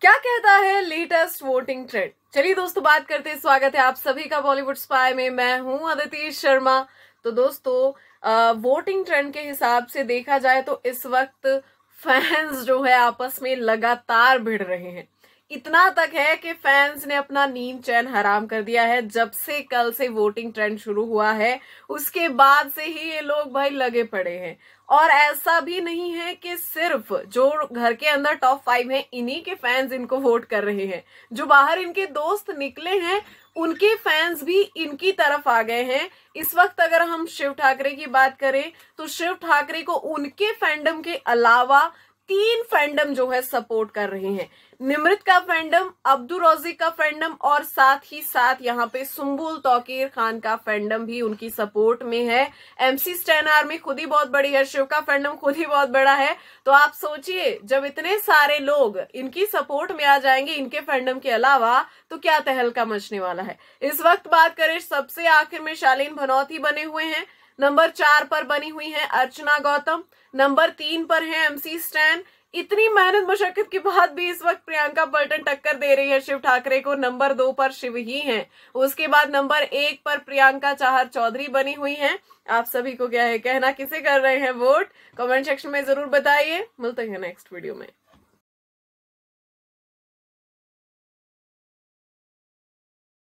क्या कहता है लेटेस्ट वोटिंग ट्रेंड चलिए दोस्तों बात करते हैं स्वागत है आप सभी का बॉलीवुड स्पाई में मैं हूं अदिति शर्मा तो दोस्तों वोटिंग ट्रेंड के हिसाब से देखा जाए तो इस वक्त फैंस जो है आपस में लगातार भिड़ रहे हैं इतना तक है कि फैंस ने अपना नीम चैन हराम कर दिया है जब से कल से वोटिंग ट्रेंड शुरू हुआ है उसके बाद से ही ये लोग भाई लगे पड़े हैं और ऐसा भी नहीं है कि सिर्फ जो घर के अंदर टॉप फाइव हैं इन्हीं के फैंस इनको वोट कर रहे हैं जो बाहर इनके दोस्त निकले हैं उनके फैंस भी इनकी तरफ आ गए हैं इस वक्त अगर हम शिव ठाकरे की बात करें तो शिव ठाकरे को उनके फैंडम के अलावा तीन फैंडम जो है सपोर्ट कर रहे हैं निमृत का फैंडम अब्दुल रोजी का फैंडम और साथ ही साथ यहाँ पे सुम्बुल तोकीर खान का फैंडम भी उनकी सपोर्ट में है एमसी स्टैन आर्मी खुद ही बहुत बड़ी है शिव का फैंडम खुद ही बहुत बड़ा है तो आप सोचिए जब इतने सारे लोग इनकी सपोर्ट में आ जाएंगे इनके फैंडम के अलावा तो क्या तहलका मचने वाला है इस वक्त बात करें सबसे आखिर में शालीन भनौती बने हुए हैं नंबर चार पर बनी हुई है अर्चना गौतम नंबर तीन पर है एमसी स्टैन इतनी मेहनत मुशक्कत के बाद भी इस वक्त प्रियंका पलटन टक्कर दे रही है शिव ठाकरे को नंबर दो पर शिव ही हैं उसके बाद नंबर एक पर प्रियंका चाहर चौधरी बनी हुई हैं आप सभी को क्या है कहना किसे कर रहे हैं वोट कमेंट सेक्शन में जरूर बताइए मिलते हैं नेक्स्ट वीडियो में